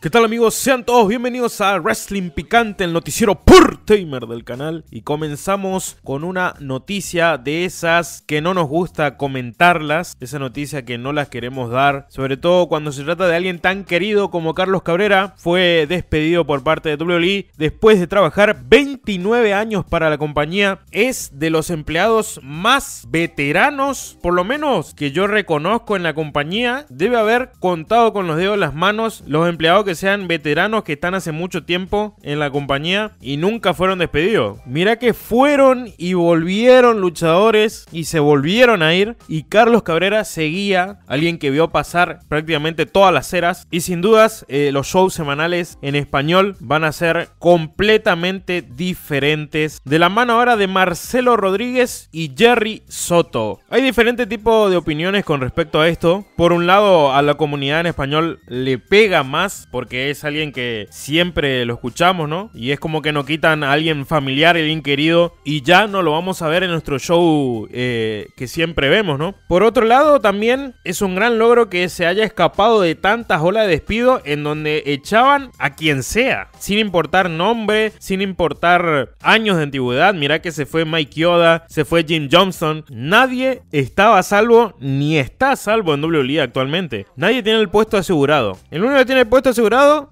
¿Qué tal amigos? Sean todos bienvenidos a Wrestling Picante, el noticiero pur del canal. Y comenzamos con una noticia de esas que no nos gusta comentarlas, esa noticia que no las queremos dar, sobre todo cuando se trata de alguien tan querido como Carlos Cabrera. Fue despedido por parte de WWE después de trabajar 29 años para la compañía. Es de los empleados más veteranos, por lo menos que yo reconozco en la compañía. Debe haber contado con los dedos las manos los empleados que sean veteranos que están hace mucho tiempo en la compañía y nunca fueron despedidos. Mira que fueron y volvieron luchadores y se volvieron a ir. Y Carlos Cabrera seguía, alguien que vio pasar prácticamente todas las eras. Y sin dudas, eh, los shows semanales en español van a ser completamente diferentes. De la mano ahora de Marcelo Rodríguez y Jerry Soto. Hay diferente tipo de opiniones con respecto a esto. Por un lado, a la comunidad en español le pega más porque es alguien que siempre lo escuchamos, ¿no? Y es como que nos quitan a alguien familiar, alguien querido, y ya no lo vamos a ver en nuestro show eh, que siempre vemos, ¿no? Por otro lado, también es un gran logro que se haya escapado de tantas olas de despido en donde echaban a quien sea, sin importar nombre, sin importar años de antigüedad. Mirá que se fue Mike Yoda, se fue Jim Johnson. Nadie estaba a salvo ni está salvo en WWE actualmente. Nadie tiene el puesto asegurado. El único que tiene el puesto asegurado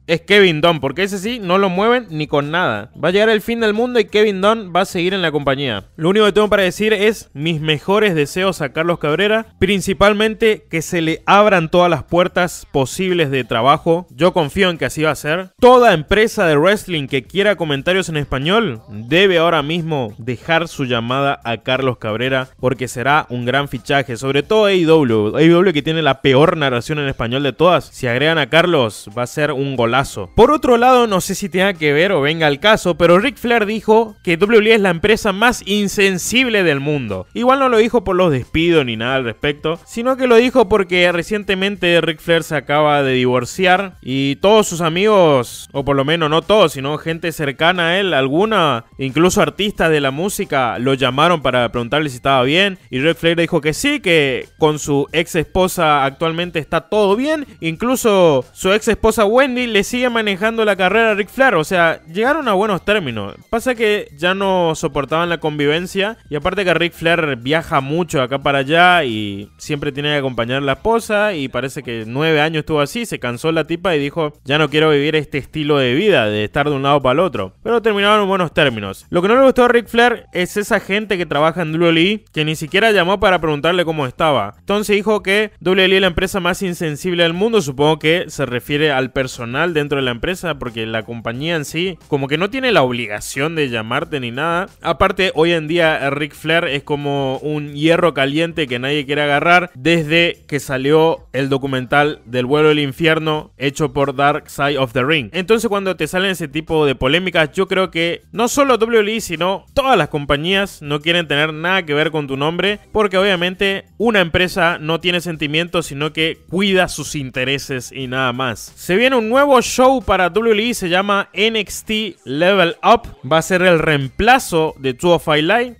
es Kevin Dunn, porque ese sí no lo mueven ni con nada. Va a llegar el fin del mundo y Kevin Dunn va a seguir en la compañía. Lo único que tengo para decir es mis mejores deseos a Carlos Cabrera, principalmente que se le abran todas las puertas posibles de trabajo. Yo confío en que así va a ser. Toda empresa de wrestling que quiera comentarios en español debe ahora mismo dejar su llamada a Carlos Cabrera porque será un gran fichaje, sobre todo AEW. AEW que tiene la peor narración en español de todas. Si agregan a Carlos va a ser un golazo. Por otro lado, no sé si tenga que ver o venga el caso, pero Rick Flair dijo que WWE es la empresa más insensible del mundo. Igual no lo dijo por los despidos ni nada al respecto, sino que lo dijo porque recientemente Rick Flair se acaba de divorciar y todos sus amigos, o por lo menos no todos, sino gente cercana a él, alguna, incluso artistas de la música, lo llamaron para preguntarle si estaba bien y Rick Flair dijo que sí, que con su ex esposa actualmente está todo bien, incluso su ex esposa Wendy le sigue manejando la carrera a Ric Flair. O sea, llegaron a buenos términos. Pasa que ya no soportaban la convivencia. Y aparte que Ric Flair viaja mucho acá para allá y siempre tiene que acompañar a la esposa. Y parece que nueve años estuvo así. Se cansó la tipa y dijo, ya no quiero vivir este estilo de vida, de estar de un lado para el otro. Pero terminaron en buenos términos. Lo que no le gustó a Ric Flair es esa gente que trabaja en WLE, que ni siquiera llamó para preguntarle cómo estaba. Entonces dijo que WLE es la empresa más insensible del mundo. Supongo que se refiere al personal personal dentro de la empresa, porque la compañía en sí como que no tiene la obligación de llamarte ni nada. Aparte, hoy en día Ric Flair es como un hierro caliente que nadie quiere agarrar desde que salió el documental del vuelo del infierno hecho por Dark Side of the Ring. Entonces cuando te salen ese tipo de polémicas, yo creo que no solo WWE, sino todas las compañías no quieren tener nada que ver con tu nombre, porque obviamente una empresa no tiene sentimientos, sino que cuida sus intereses y nada más. Se viene un nuevo show para WWE, se llama NXT Level Up. Va a ser el reemplazo de Two of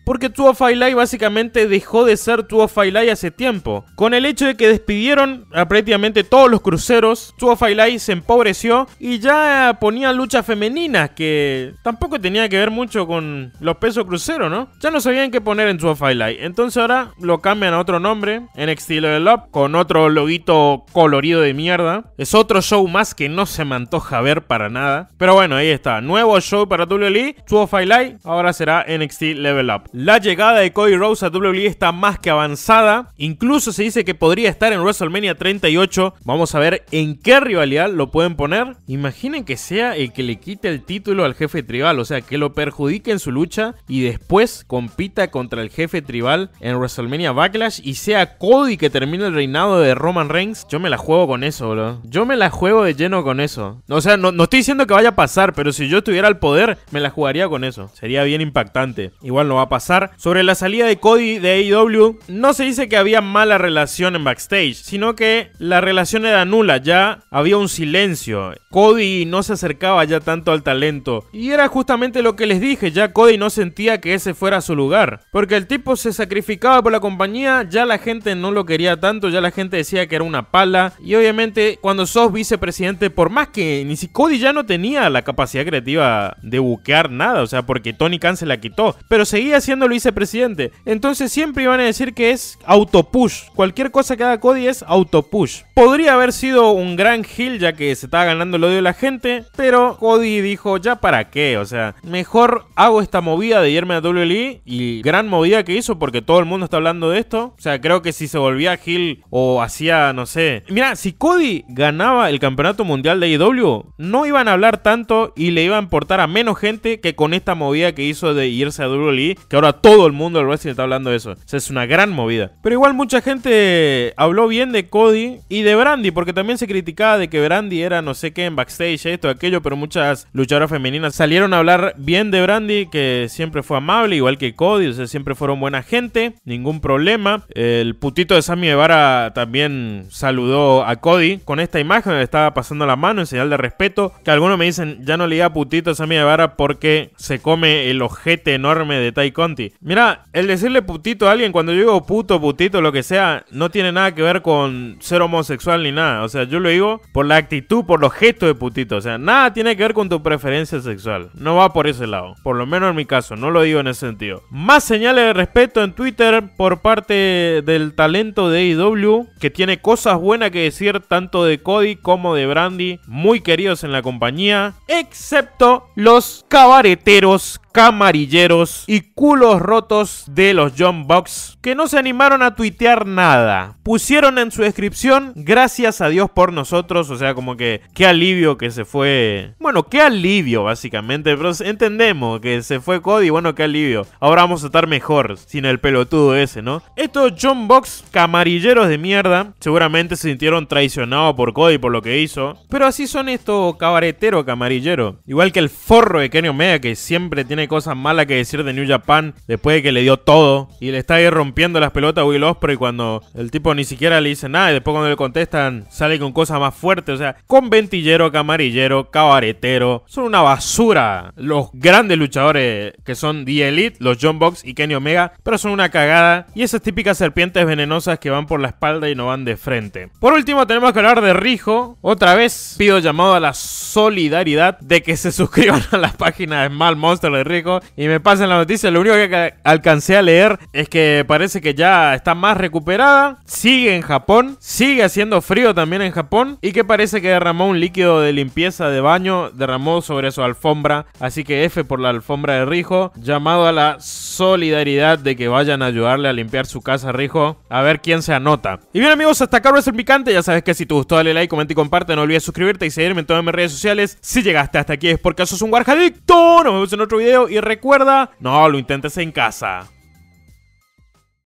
porque Two of básicamente dejó de ser Two of hace tiempo. Con el hecho de que despidieron a prácticamente todos los cruceros, Two of se empobreció y ya ponía lucha femenina, que tampoco tenía que ver mucho con los pesos cruceros, ¿no? Ya no sabían qué poner en Two of Entonces ahora lo cambian a otro nombre, NXT Level Up, con otro loguito colorido de mierda. Es otro show más que no se me antoja ver para nada. Pero bueno, ahí está. Nuevo show para WWE. of highlight ahora será NXT Level Up. La llegada de Cody Rose a WWE está más que avanzada. Incluso se dice que podría estar en WrestleMania 38. Vamos a ver en qué rivalidad lo pueden poner. Imaginen que sea el que le quite el título al jefe tribal. O sea, que lo perjudique en su lucha y después compita contra el jefe tribal en WrestleMania Backlash y sea Cody que termine el reinado de Roman Reigns. Yo me la juego con eso, bro. Yo me la juego de con eso. O sea, no, estoy diciendo que vaya a pasar, pero si yo estuviera al poder, me la jugaría con eso. Sería bien impactante. Igual no va a pasar. Sobre la salida de Cody de AEW, no se dice que había mala relación en backstage, sino que la relación era nula. Ya había un silencio. Cody no se acercaba ya tanto al talento. Y era justamente lo que les dije. Ya Cody no sentía que ese fuera su lugar. Porque el tipo se sacrificaba por la compañía. Ya la gente no lo quería tanto. Ya la gente decía que era una pala. Y obviamente, cuando sos vicepresidente por más que ni si Cody ya no tenía la capacidad creativa de buquear nada, o sea, porque Tony Khan se la quitó, pero seguía siendo el vicepresidente. Entonces siempre iban a decir que es autopush. Cualquier cosa que haga Cody es autopush. Podría haber sido un gran heel ya que se estaba ganando el odio de la gente, pero Cody dijo, ya para qué, o sea, mejor hago esta movida de irme a WLE y gran movida que hizo porque todo el mundo está hablando de esto. O sea, creo que si se volvía heel o hacía, no sé. Mira, si Cody ganaba el campeonato mundial de AEW, no iban a hablar tanto y le iban a importar a menos gente que con esta movida que hizo de irse a WWE, que ahora todo el mundo del wrestling está hablando de eso. es una gran movida. Pero igual mucha gente habló bien de Cody y de Brandy, porque también se criticaba de que Brandy era no sé qué en backstage, esto, aquello, pero muchas luchadoras femeninas salieron a hablar bien de Brandy, que siempre fue amable, igual que Cody, o sea, siempre fueron buena gente, ningún problema. El putito de Sammy Guevara también saludó a Cody con esta imagen, estaba pasando la mano en señal de respeto. Que algunos me dicen, ya no le diga putito a Sammy vara porque se come el ojete enorme de Ty Conti. Mira, el decirle putito a alguien, cuando yo digo puto, putito, lo que sea, no tiene nada que ver con ser homosexual ni nada. O sea, yo lo digo por la actitud, por los gestos de putito. O sea, nada tiene que ver con tu preferencia sexual. No va por ese lado. Por lo menos en mi caso, no lo digo en ese sentido. Más señales de respeto en Twitter por parte del talento de IW, e que tiene cosas buenas que decir tanto de Cody como de Brand muy queridos en la compañía, excepto los cabareteros camarilleros y culos rotos de los John Box que no se animaron a tuitear nada. Pusieron en su descripción gracias a Dios por nosotros, o sea, como que qué alivio que se fue. Bueno, qué alivio básicamente, pero entendemos que se fue Cody, bueno, qué alivio. Ahora vamos a estar mejor sin el pelotudo ese, ¿no? Estos John Box camarilleros de mierda seguramente se sintieron traicionados por Cody por lo que hizo, pero así son estos cabaretero camarilleros, igual que el forro de Kenny Omega que siempre tiene cosas malas que decir de New Japan después de que le dio todo y le está ahí rompiendo las pelotas a Will Osprey cuando el tipo ni siquiera le dice nada y después cuando le contestan sale con cosas más fuertes. O sea, con ventillero, camarillero, cabaretero, son una basura. Los grandes luchadores que son The Elite, los John Box y Kenny Omega, pero son una cagada y esas típicas serpientes venenosas que van por la espalda y no van de frente. Por último, tenemos que hablar de Rijo. Otra vez pido llamado a la solidaridad de que se suscriban a la página de Mal Monster de Rijo y me pasan la noticia, lo único que alcancé a leer es que parece que ya está más recuperada, sigue en Japón, sigue haciendo frío también en Japón y que parece que derramó un líquido de limpieza de baño, derramó sobre su alfombra, así que F por la alfombra de Rijo, llamado a la solidaridad de que vayan a ayudarle a limpiar su casa Rijo, a ver quién se anota. Y bien amigos, hasta acá es el picante, ya sabes que si te gustó dale like, comenta y comparte, no olvides suscribirte y seguirme en todas mis redes sociales. Si llegaste hasta aquí es porque sos un guarjadicto, nos vemos en otro video y recuerda, no lo intentes en casa.